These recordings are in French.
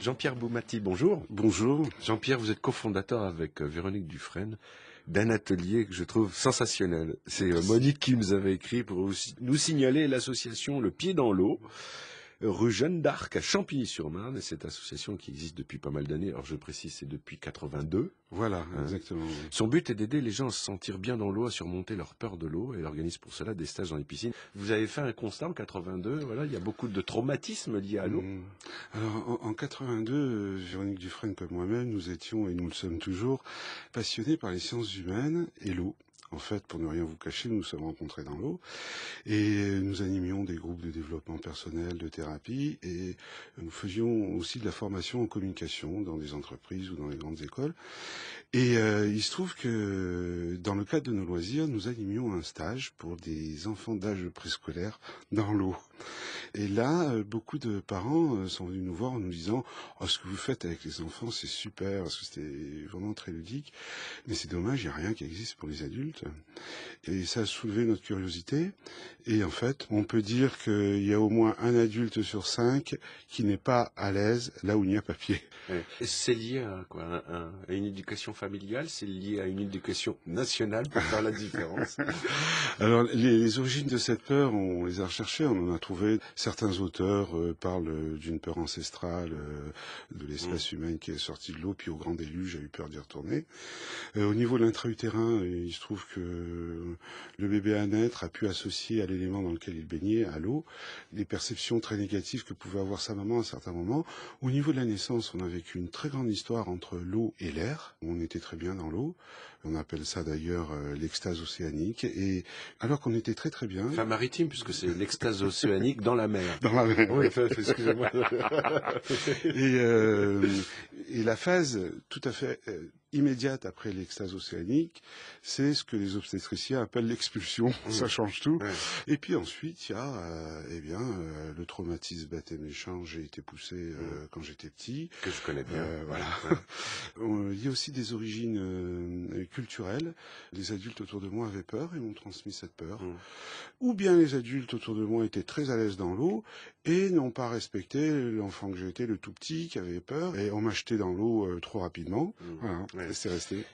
Jean-Pierre Boumati, bonjour. Bonjour. Jean-Pierre, vous êtes cofondateur avec euh, Véronique Dufresne d'un atelier que je trouve sensationnel. C'est euh, Monique qui nous avait écrit pour nous signaler l'association Le Pied dans l'eau rue Jeanne d'Arc à Champigny-sur-Marne. Et cette association qui existe depuis pas mal d'années, alors je précise, c'est depuis 82. Voilà, hein. exactement. Son but est d'aider les gens à se sentir bien dans l'eau, à surmonter leur peur de l'eau. Et elle organise pour cela des stages dans les piscines. Vous avez fait un constat en 82. Voilà, il y a beaucoup de traumatismes liés à l'eau. Mmh. Alors, en, en 82, euh, Véronique Dufresne comme moi-même, nous étions et nous le sommes toujours passionnés par les sciences humaines et l'eau. En fait, pour ne rien vous cacher, nous nous sommes rencontrés dans l'eau et nous animions des groupes de développement personnel, de thérapie et nous faisions aussi de la formation en communication dans des entreprises ou dans les grandes écoles. Et euh, il se trouve que dans le cadre de nos loisirs, nous animions un stage pour des enfants d'âge préscolaire dans l'eau. Et là, euh, beaucoup de parents euh, sont venus nous voir en nous disant oh, ce que vous faites avec les enfants, c'est super, parce que c'était vraiment très ludique, mais c'est dommage, il n'y a rien qui existe pour les adultes. Et ça a soulevé notre curiosité. Et en fait, on peut dire qu'il y a au moins un adulte sur cinq qui n'est pas à l'aise là où il n'y a papier. pied C'est lié à, quoi, à une éducation familiale, c'est lié à une éducation nationale pour faire la différence. Alors, les, origines de cette peur, on les a recherchées, on en a trouvé. Certains auteurs euh, parlent d'une peur ancestrale euh, de l'espèce mm. humain qui est sorti de l'eau, puis au grand déluge, a eu peur d'y retourner. Euh, au niveau de l'intra-utérin, il se trouve que le bébé à naître a pu associer à l'élément dans lequel il baignait, à l'eau, les perceptions très négatives que pouvait avoir sa maman à certains moments. Au niveau de la naissance, on a vécu une très grande histoire entre l'eau et l'air. On était très bien dans l'eau. On appelle ça d'ailleurs euh, l'extase océanique. Et alors qu'on était très très bien. Enfin maritime, puisque c'est l'extase océanique dans la mer. Dans la mer. Oui, excusez-moi. Euh, et la phase tout à fait euh, immédiate après l'extase océanique, c'est ce que les obstétriciens appellent l'expulsion. Ça mmh. change tout. Et puis ensuite, il y a euh, eh bien, euh, le traumatisme et méchant. J'ai été poussé euh, mmh. quand j'étais petit. Que je connais bien. voilà. il y a aussi des origines culturelles. Les adultes autour de moi avaient peur et m'ont transmis cette peur. Mmh. Ou bien les adultes autour de moi étaient très à l'aise dans l'eau et n'ont pas respecté l'enfant que j'étais, le tout petit, qui avait peur. Et on m'a dans l'eau trop rapidement. Voilà.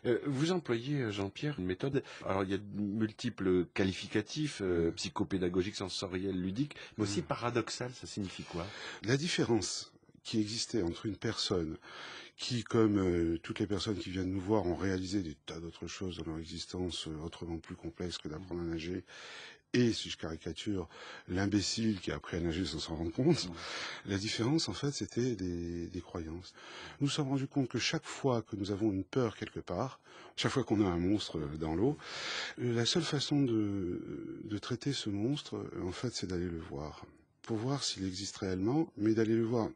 Euh, vous employez, euh, Jean-Pierre, une méthode. Alors, il y a de multiples qualificatifs, euh, psychopédagogiques, sensoriels, ludiques, mais aussi hmm. paradoxal, ça signifie quoi La différence qui existait entre une personne qui, comme toutes les personnes qui viennent nous voir, ont réalisé des tas d'autres choses dans leur existence autrement plus complexes que d'apprendre à hmm. nager et, si je caricature, l'imbécile qui a appris à nager sans s'en rendre compte. La différence, en fait, c'était des, croyances. Nous sommes rendus compte que chaque fois que nous avons une peur quelque part, chaque fois qu'on a un monstre euh, dans l'eau, euh, la seule façon de euh, traiter ce monstre, en fait, c'est d'aller le voir pour voir s'il existe réellement, mais d'aller le voir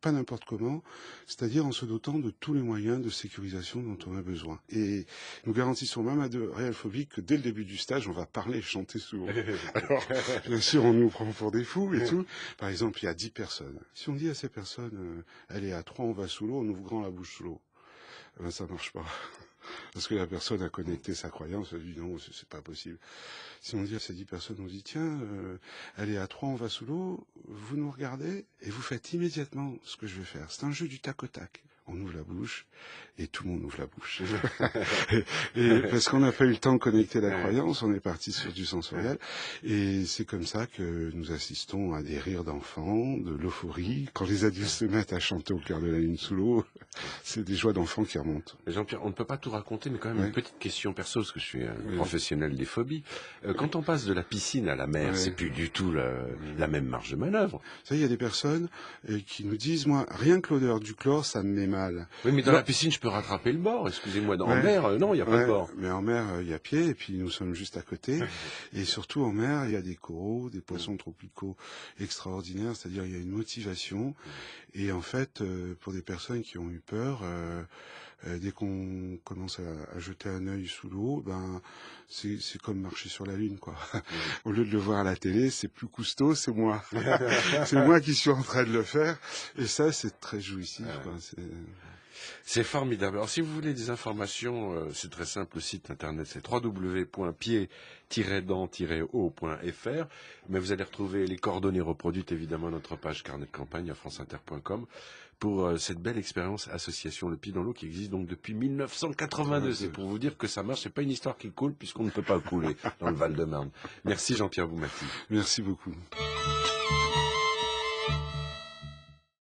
pas n'importe comment, c'est-à-dire en se dotant de tous les moyens de sécurisation dont on a besoin. Et nous garantissons même à de réels phobiques que dès le début du stage, on va parler chanter souvent. Alors, bien sûr, on nous prend pour des fous et tout. Par exemple, il y a 10 personnes. Si on dit à ces personnes, euh, allez, à 3, on va sous l'eau, on ouvre grand la bouche sous l'eau, eh ben, ça marche pas parce que la personne a connecté sa croyance, elle dit non, c'est pas possible. Si on dit à ces dix personnes, on dit tiens, euh, allez à trois, on va sous l'eau, vous nous regardez et vous faites immédiatement ce que je vais faire. C'est un jeu du tac au tac on ouvre la bouche et tout le monde ouvre la bouche. parce qu'on n'a pas eu le temps de connecter la croyance, on est parti sur du sensoriel. Et c'est comme ça que nous assistons à des rires d'enfants, de l'euphorie. Quand les adultes se mettent à chanter au cœur de la lune sous l'eau, c'est des joies d'enfants qui remontent. Jean-Pierre, on ne peut pas tout raconter, mais quand même une petite question perso, parce que je suis un professionnel des phobies. Euh, quand on passe de la piscine à la mer, ce c'est plus du tout la, même marge de manœuvre. Ça, il y a des personnes euh, qui nous disent, moi, rien que l'odeur du chlore, ça me met oui, mais dans bah la piscine, je peux rattraper le bord. Excusez-moi, dans en mer, euh, non, il n'y a pas de bord. Mais en mer, euh, il y a pied, et puis nous sommes juste à côté. et surtout en mer, il y a des coraux, des poissons tropicaux extraordinaires. C'est-à-dire, il y a une motivation. Et en fait, euh, pour des personnes qui ont eu peur euh, dès qu'on commence à, jeter un œil sous l'eau, ben c'est comme marcher sur la lune, quoi. Au lieu de le voir à la télé, c'est plus Cousteau, c'est moi. c'est moi qui suis en train de le faire. Et ça, c'est très jouissif. Ah quoi. C'est formidable. Alors si vous voulez des informations, euh, c'est très simple, le site internet c'est wwwpied dent mais vous allez retrouver les coordonnées reproduites évidemment à notre page carnet de campagne à franceinter.com pour euh, cette belle expérience association Le Pied dans l'eau qui existe donc depuis 1982. C'est pour vous dire que ça marche, c'est pas une histoire qui coule puisqu'on ne peut pas couler dans le Val-de-Marne. Merci Jean-Pierre Boumati. Merci beaucoup.